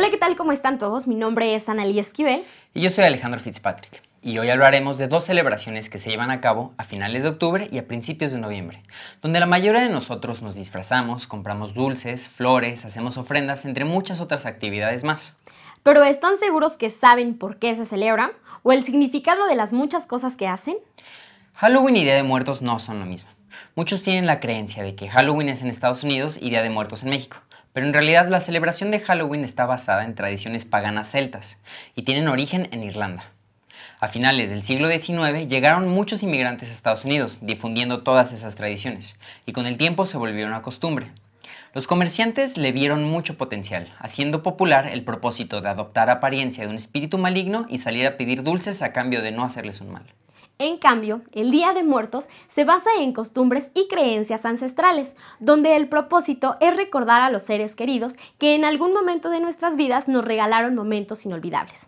Hola, ¿qué tal? ¿Cómo están todos? Mi nombre es Analia Esquivel. Y yo soy Alejandro Fitzpatrick. Y hoy hablaremos de dos celebraciones que se llevan a cabo a finales de octubre y a principios de noviembre, donde la mayoría de nosotros nos disfrazamos, compramos dulces, flores, hacemos ofrendas, entre muchas otras actividades más. Pero ¿están seguros que saben por qué se celebran? ¿O el significado de las muchas cosas que hacen? Halloween y Día de Muertos no son lo mismo. Muchos tienen la creencia de que Halloween es en Estados Unidos y Día de Muertos en México pero en realidad la celebración de Halloween está basada en tradiciones paganas celtas y tienen origen en Irlanda. A finales del siglo XIX llegaron muchos inmigrantes a Estados Unidos, difundiendo todas esas tradiciones, y con el tiempo se volvieron a costumbre. Los comerciantes le vieron mucho potencial, haciendo popular el propósito de adoptar apariencia de un espíritu maligno y salir a pedir dulces a cambio de no hacerles un mal. En cambio, el Día de Muertos se basa en costumbres y creencias ancestrales, donde el propósito es recordar a los seres queridos que en algún momento de nuestras vidas nos regalaron momentos inolvidables.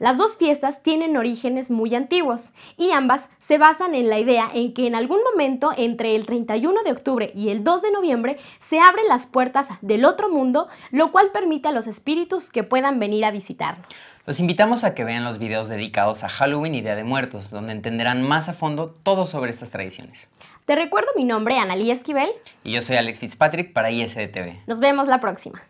Las dos fiestas tienen orígenes muy antiguos y ambas se basan en la idea en que en algún momento entre el 31 de octubre y el 2 de noviembre se abren las puertas del otro mundo, lo cual permite a los espíritus que puedan venir a visitarnos. Los invitamos a que vean los videos dedicados a Halloween y Día de Muertos, donde entenderán más a fondo todo sobre estas tradiciones. Te recuerdo mi nombre, Analía Esquivel. Y yo soy Alex Fitzpatrick para ISDTV. Nos vemos la próxima.